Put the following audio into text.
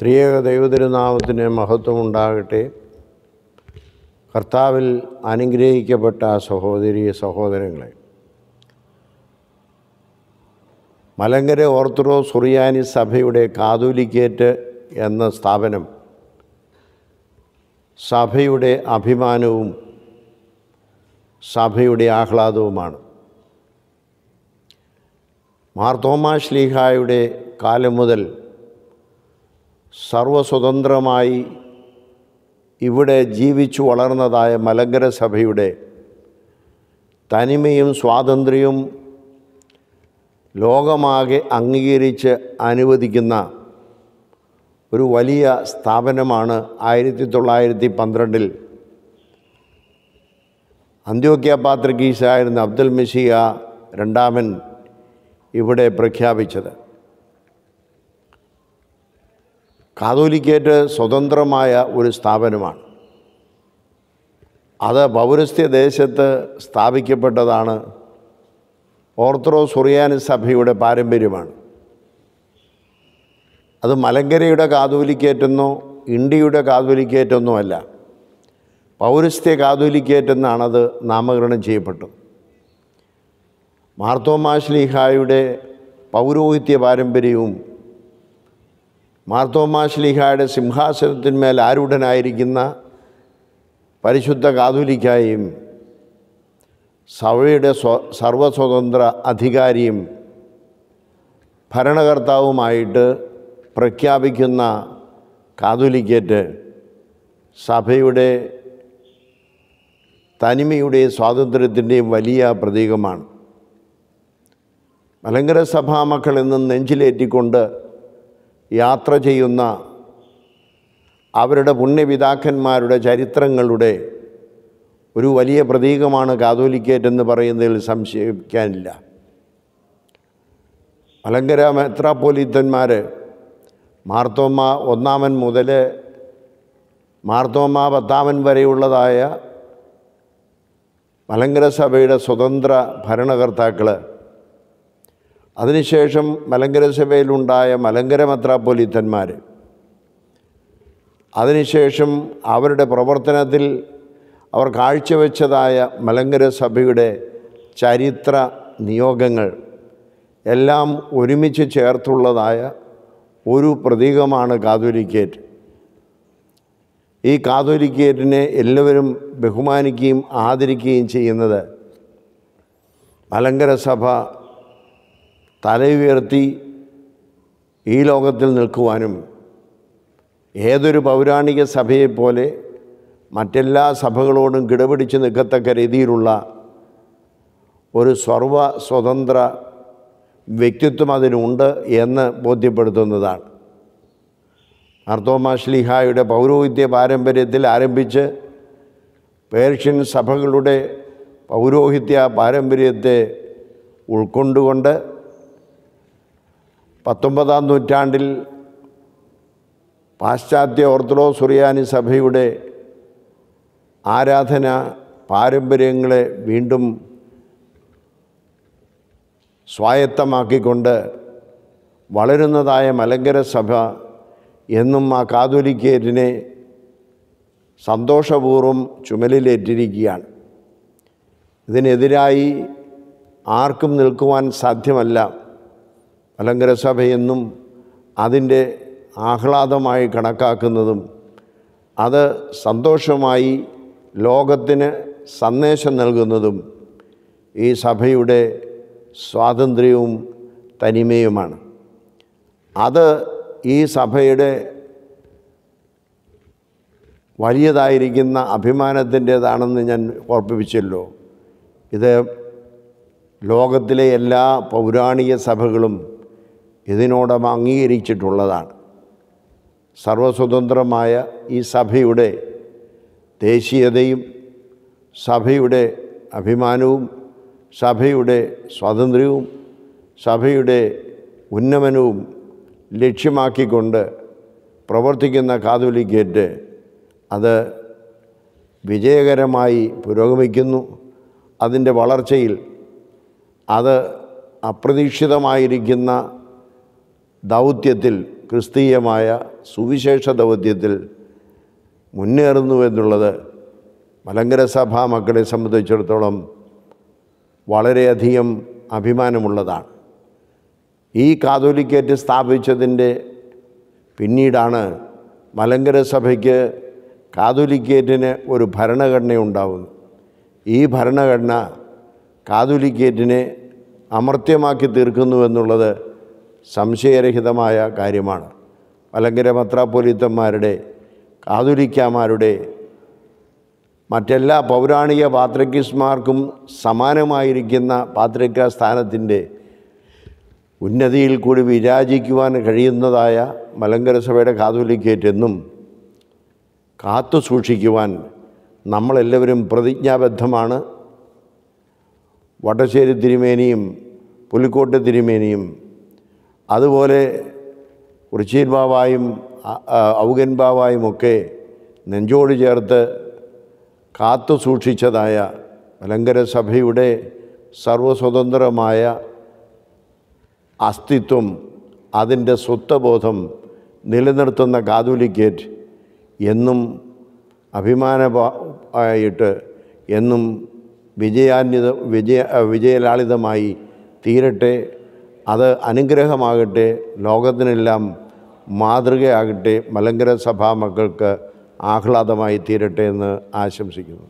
ത്രിയേക ദൈവതിരുനാമത്തിന് മഹത്വം ഉണ്ടാകട്ടെ കർത്താവിൽ അനുഗ്രഹിക്കപ്പെട്ട സഹോദരി സഹോദരങ്ങളെ മലങ്കര ഓർത്തഡോ സുറിയാനി സഭയുടെ കാതോലിക്കേറ്റ് എന്ന സ്ഥാപനം സഭയുടെ അഭിമാനവും സഭയുടെ ആഹ്ലാദവുമാണ് മാർത്തോമാ ശ്ലീഹായുടെ കാലം മുതൽ സർവസ്വതന്ത്രമായി ഇവിടെ ജീവിച്ചു വളർന്നതായ മലങ്കര സഭയുടെ തനിമയും സ്വാതന്ത്ര്യവും ലോകമാകെ അംഗീകരിച്ച് അനുവദിക്കുന്ന ഒരു വലിയ സ്ഥാപനമാണ് ആയിരത്തി തൊള്ളായിരത്തി പന്ത്രണ്ടിൽ അന്ത്യോക്യ പാത്രഗീസായിരുന്ന അബ്ദുൽ മിസിയ രണ്ടാമൻ ഇവിടെ പ്രഖ്യാപിച്ചത് കാതോലിക്കേറ്റ് സ്വതന്ത്രമായ ഒരു സ്ഥാപനമാണ് അത് പൗരസ്ത്യ ദേശത്ത് സ്ഥാപിക്കപ്പെട്ടതാണ് ഓർത്തഡോക്സ് സുറിയാനി സഭയുടെ പാരമ്പര്യമാണ് അത് മലങ്കരയുടെ കാതോലിക്കേറ്റെന്നോ ഇന്ത്യയുടെ കാതോലിക്കേറ്റെന്നോ അല്ല പൗരസ്ത്യ കാതോലിക്കേറ്റെന്നാണത് നാമകരണം ചെയ്യപ്പെട്ടത് മാർത്തോമാശ്ലീഹായുടെ പൗരോഹിത്യ പാരമ്പര്യവും മാർത്തോമാശ്ലീഹായുടെ സിംഹാസനത്തിന്മേൽ ആരൂഢനായിരിക്കുന്ന പരിശുദ്ധ കാതുലിക്കായും സഭയുടെ സ്വ സർവസ്വതന്ത്ര അധികാരിയും ഭരണകർത്താവുമായിട്ട് പ്രഖ്യാപിക്കുന്ന കാതുലിക്കറ്റ് സഭയുടെ തനിമയുടെ സ്വാതന്ത്ര്യത്തിൻ്റെയും വലിയ പ്രതീകമാണ് മലങ്കര സഭാമക്കൾ എന്നും നെഞ്ചിലേറ്റിക്കൊണ്ട് യാത്ര ചെയ്യുന്ന അവരുടെ പുണ്യപിതാക്കന്മാരുടെ ചരിത്രങ്ങളുടെ ഒരു വലിയ പ്രതീകമാണ് കാതോലിക്കേറ്റ് എന്ന് പറയുന്നതിൽ സംശയിക്കാനില്ല മലങ്കര മെത്രാപ്പോലീത്തന്മാർ മാർത്തോമ്മ ഒന്നാമൻ മുതൽ മാർത്തോമ്മ പത്താമൻ വരെയുള്ളതായ മലങ്കര സഭയുടെ സ്വതന്ത്ര ഭരണകർത്താക്കൾ അതിനുശേഷം മലങ്കര സഭയിലുണ്ടായ മലങ്കര മെത്രാപ്പൊലീത്തന്മാർ അതിനുശേഷം അവരുടെ പ്രവർത്തനത്തിൽ അവർ കാഴ്ചവെച്ചതായ മലങ്കര സഭയുടെ ചരിത്ര നിയോഗങ്ങൾ എല്ലാം ഒരുമിച്ച് ചേർത്തുള്ളതായ ഒരു പ്രതീകമാണ് കാതോലിക്കേറ്റ് ഈ കാതോലിക്കേറ്റിനെ എല്ലാവരും ബഹുമാനിക്കുകയും ആദരിക്കുകയും ചെയ്യുന്നത് മലങ്കര സഭ ഉയർത്തി ഈ ലോകത്തിൽ നിൽക്കുവാനും ഏതൊരു പൗരാണിക സഭയെപ്പോലെ മറ്റെല്ലാ സഭകളോടും കിടപിടിച്ച് നിൽക്കത്തക്ക രീതിയിലുള്ള ഒരു സർവ സ്വതന്ത്ര വ്യക്തിത്വം അതിനുണ്ട് എന്ന് ബോധ്യപ്പെടുത്തുന്നതാണ് ശ്ലീഹായുടെ പൗരോഹിത്യ പാരമ്പര്യത്തിൽ ആരംഭിച്ച് പേർഷ്യൻ സഭകളുടെ പൗരോഹിത്യ പാരമ്പര്യത്തെ ഉൾക്കൊണ്ടുകൊണ്ട് പത്തൊമ്പതാം നൂറ്റാണ്ടിൽ പാശ്ചാത്യ ഓർത്തഡോക്സ് സുറിയാനി സഭയുടെ ആരാധന പാരമ്പര്യങ്ങളെ വീണ്ടും സ്വായത്തമാക്കിക്കൊണ്ട് വളരുന്നതായ മലങ്കര സഭ എന്നും ആ കാതോലിക്കേറ്റിനെ സന്തോഷപൂർവ്വം ചുമലിലേറ്റിരിക്കുകയാണ് ഇതിനെതിരായി ആർക്കും നിൽക്കുവാൻ സാധ്യമല്ല അലങ്കരസഭയെന്നും അതിൻ്റെ ആഹ്ലാദമായി കണക്കാക്കുന്നതും അത് സന്തോഷമായി ലോകത്തിന് സന്ദേശം നൽകുന്നതും ഈ സഭയുടെ സ്വാതന്ത്ര്യവും തനിമയുമാണ് അത് ഈ സഭയുടെ വലിയതായിരിക്കുന്ന അഭിമാനത്തിൻ്റേതാണെന്ന് ഞാൻ ഓർപ്പിപ്പിച്ചല്ലോ ഇത് ലോകത്തിലെ എല്ലാ പൗരാണിക സഭകളും ഇതിനോടം അംഗീകരിച്ചിട്ടുള്ളതാണ് സർവസ്വതന്ത്രമായ ഈ സഭയുടെ ദേശീയതയും സഭയുടെ അഭിമാനവും സഭയുടെ സ്വാതന്ത്ര്യവും സഭയുടെ ഉന്നമനവും ലക്ഷ്യമാക്കിക്കൊണ്ട് പ്രവർത്തിക്കുന്ന കാതോലിക്കേറ്റ് അത് വിജയകരമായി പുരോഗമിക്കുന്നു അതിൻ്റെ വളർച്ചയിൽ അത് അപ്രതീക്ഷിതമായിരിക്കുന്ന ദൗത്യത്തിൽ ക്രിസ്തീയമായ സുവിശേഷ ദൗത്യത്തിൽ മുന്നേറുന്നു എന്നുള്ളത് മലങ്കര സഭ മക്കളെ സംബന്ധിച്ചിടത്തോളം വളരെയധികം അഭിമാനമുള്ളതാണ് ഈ കാതോലിക്കേറ്റ് സ്ഥാപിച്ചതിൻ്റെ പിന്നീടാണ് മലങ്കര സഭയ്ക്ക് കാതോലിക്കേറ്റിന് ഒരു ഭരണഘടന ഉണ്ടാവുന്നു ഈ ഭരണഘടന കാതോലിക്കേറ്റിനെ അമർത്യമാക്കി തീർക്കുന്നു എന്നുള്ളത് സംശയരഹിതമായ കാര്യമാണ് മലങ്കര പത്രാപ്പൊലിത്തന്മാരുടെ കാതുലിക്കാമാരുടെ മറ്റെല്ലാ പൗരാണിക പാത്രക്കിസ്മാർക്കും സമാനമായിരിക്കുന്ന പാത്രക്ക സ്ഥാനത്തിൻ്റെ ഉന്നതിയിൽ കൂടി വിരാജിക്കുവാൻ കഴിയുന്നതായ മലങ്കര സഭയുടെ കാതോലിക്കേറ്റ് കാത്തു സൂക്ഷിക്കുവാൻ നമ്മളെല്ലാവരും പ്രതിജ്ഞാബദ്ധമാണ് വടശ്ശേരി തിരുമേനിയും പുലിക്കോട്ട് തിരുമേനിയും അതുപോലെ ഉർച്ചീൻ ബാവായും ഔഗൻ ബാവായുമൊക്കെ നെഞ്ചോട് ചേർത്ത് കാത്തു സൂക്ഷിച്ചതായ മലങ്കര സഭയുടെ സർവസ്വതന്ത്രമായ അസ്തിത്വം അതിൻ്റെ സ്വത്വബോധം നിലനിർത്തുന്ന കാതുലിക്കേറ്റ് എന്നും അഭിമാനമായിട്ട് എന്നും വിജയാന്യത വിജയ വിജയലാളിതമായി തീരട്ടെ അത് അനുഗ്രഹമാകട്ടെ ലോകത്തിനെല്ലാം മാതൃകയാകട്ടെ മലങ്കര സഭാ മക്കൾക്ക് ആഹ്ലാദമായി തീരട്ടെ എന്ന് ആശംസിക്കുന്നു